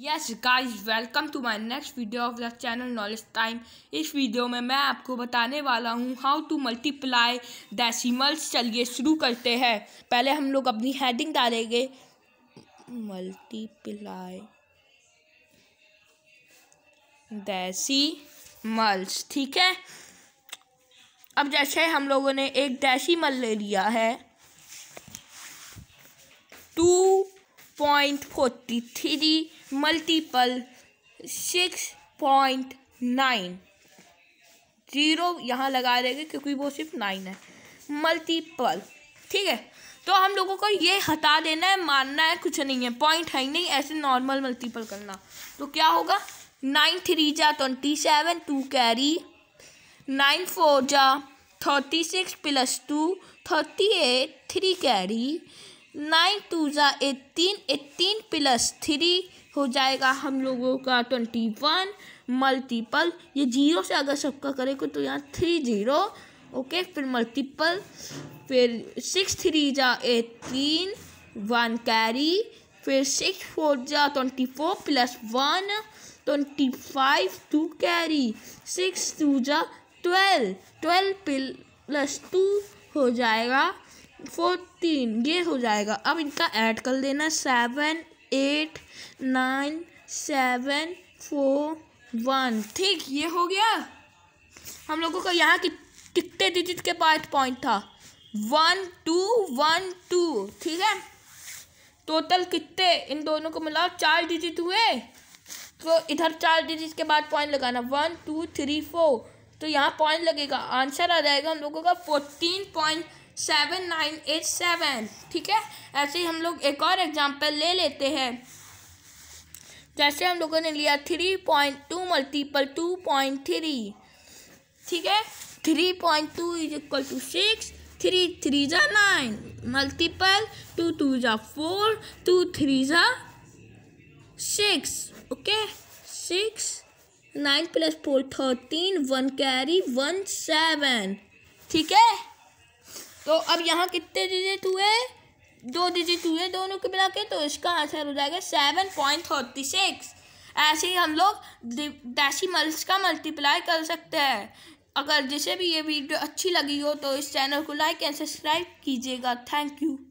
yes guys welcome to my next video of the channel knowledge time इस वीडियो में मैं आपको बताने वाला हूँ हाउ टू मल्टीप्लाई डेसिमल्स चलिए शुरू करते हैं पहले हम लोग अपनी हेडिंग डालेंगे मल्टीप्लाई डेसिमल्स ठीक है अब जैसे हम लोगों ने एक डेसिमल ले लिया है two point forty three multiple six point nine zero यहाँ लगा देंगे क्योंकि वो सिर्फ नाइन है मल्टीपल ठीक है तो हम लोगों को ये हटा देना है मानना है कुछ नहीं है पॉइंट है ही नहीं ऐसे नॉर्मल मल्टीपल करना तो क्या होगा नाइन थ्री जा twenty seven two carry nine four जा thirty six plus two thirty eight three carry nine two ज़ा एटीन एट्टीन प्लस थ्री हो जाएगा हम लोगों का ट्वेंटी वन मल्टीपल ये जीरो से अगर सबका करेंगे तो यहाँ थ्री जीरो ओके फिर मल्टीपल फिर सिक्स थ्री जा एटीन वन कैरी फिर सिक्स फोर जा twenty four plus one twenty five two carry six to जा ट्वेल्व ट्वेल्व प्लस टू हो जाएगा फोर्टीन ये हो जाएगा अब इनका ऐड कर देना seven eight nine seven four one ठीक ये हो गया हम लोगों का यहाँ कितने डिजिट के पास पॉइंट था वन टू वन टू ठीक है टोटल कितने इन दोनों को मिलाओ चार डिजिट हुए तो इधर चार डिजिट के बाद पॉइंट लगाना वन टू थ्री फोर तो यहाँ पॉइंट लगेगा आंसर आ जाएगा हम लोगों का fourteen point seven nine eight seven ठीक है ऐसे ही हम लोग एक और एग्जाम्पल ले लेते हैं जैसे हम लोगों ने लिया three point two multiple two point three ठीक है three point two is equal to six three three ज़ा नाइन मल्टीपल टू टू ज़ा फोर टू थ्री ज़ा six okay six nine plus four thirteen one carry one seven ठीक है तो अब यहाँ कितने डिजिट हुए दो डिजिट हुए दोनों के मिला के तो इसका आंसर हो जाएगा सेवन पॉइंट फोर्टी सिक्स ऐसे ही हम लोग डेसिमल्स का मल्टीप्लाई कर सकते हैं अगर जिसे भी ये वीडियो अच्छी लगी हो तो इस चैनल को लाइक एंड सब्सक्राइब कीजिएगा थैंक यू